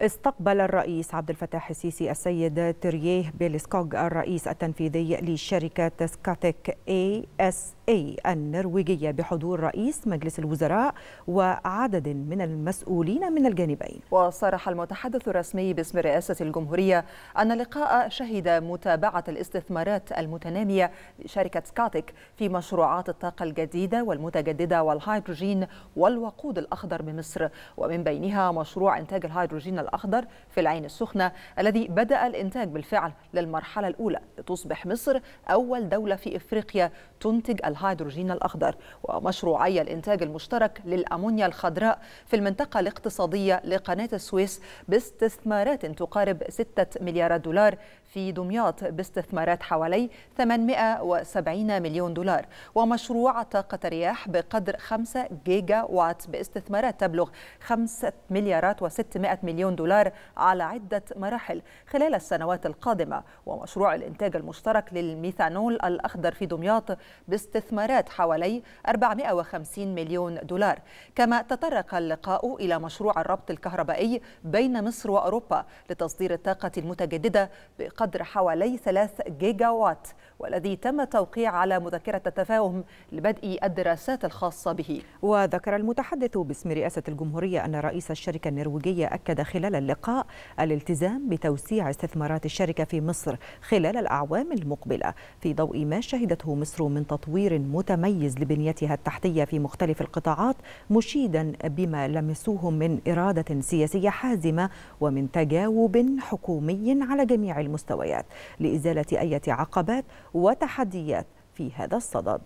استقبل الرئيس عبد الفتاح السيسي السيد ترييه بيلسكوغ الرئيس التنفيذي لشركة سكاتيك اي اس اي النرويجية بحضور رئيس مجلس الوزراء وعدد من المسؤولين من الجانبين وصرح المتحدث الرسمي باسم رئاسة الجمهورية أن اللقاء شهد متابعة الاستثمارات المتنامية لشركة سكاتيك في مشروعات الطاقة الجديدة والمتجددة والهيدروجين والوقود الأخضر بمصر ومن بينها مشروع إنتاج الهيدروجين الأخضر في العين السخنة الذي بدأ الإنتاج بالفعل للمرحلة الأولى لتصبح مصر أول دولة في إفريقيا تنتج الهيدروجين الأخضر ومشروعي الإنتاج المشترك للأمونيا الخضراء في المنطقة الاقتصادية لقناة السويس باستثمارات تقارب 6 مليارات دولار في دمياط باستثمارات حوالي 870 مليون دولار ومشروع طاقة رياح بقدر 5 جيجا وات باستثمارات تبلغ 5 مليارات و600 مليون دولار على عدة مراحل خلال السنوات القادمة ومشروع الإنتاج المشترك للميثانول الأخضر في دمياط باستثمارات حوالي 450 مليون دولار كما تطرق اللقاء إلى مشروع الربط الكهربائي بين مصر وأوروبا لتصدير الطاقة المتجددة بقدر حوالي 3 جيجا وات والذي تم التوقيع على مذكرة التفاهم لبدء الدراسات الخاصة به وذكر المتحدث باسم رئاسة الجمهورية أن رئيس الشركة النرويجية أكد خلال خلال اللقاء الالتزام بتوسيع استثمارات الشركة في مصر خلال الأعوام المقبلة في ضوء ما شهدته مصر من تطوير متميز لبنيتها التحتية في مختلف القطاعات مشيدا بما لمسوه من إرادة سياسية حازمة ومن تجاوب حكومي على جميع المستويات لإزالة أي عقبات وتحديات في هذا الصدد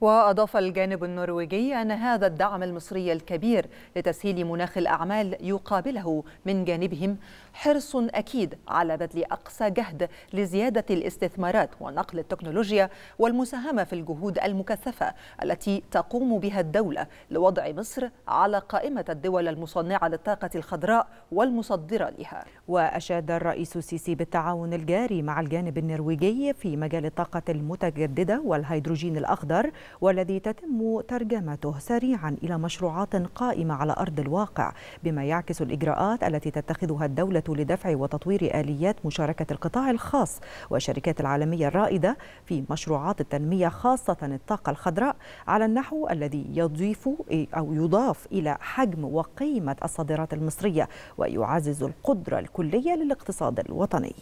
وأضاف الجانب النرويجي أن هذا الدعم المصري الكبير لتسهيل مناخ الأعمال يقابله من جانبهم حرص أكيد على بذل أقصى جهد لزيادة الاستثمارات ونقل التكنولوجيا والمساهمة في الجهود المكثفة التي تقوم بها الدولة لوضع مصر على قائمة الدول المصنعة للطاقة الخضراء والمصدرة لها وأشاد الرئيس السيسي بالتعاون الجاري مع الجانب النرويجي في مجال الطاقة المتجددة والهيدروجين الأخضر والذي تتم ترجمته سريعا إلى مشروعات قائمة على أرض الواقع بما يعكس الإجراءات التي تتخذها الدولة لدفع وتطوير آليات مشاركة القطاع الخاص والشركات العالمية الرائدة في مشروعات التنمية خاصة الطاقة الخضراء على النحو الذي يضيف أو يضاف إلى حجم وقيمة الصادرات المصرية ويعزز القدرة الكلية للاقتصاد الوطني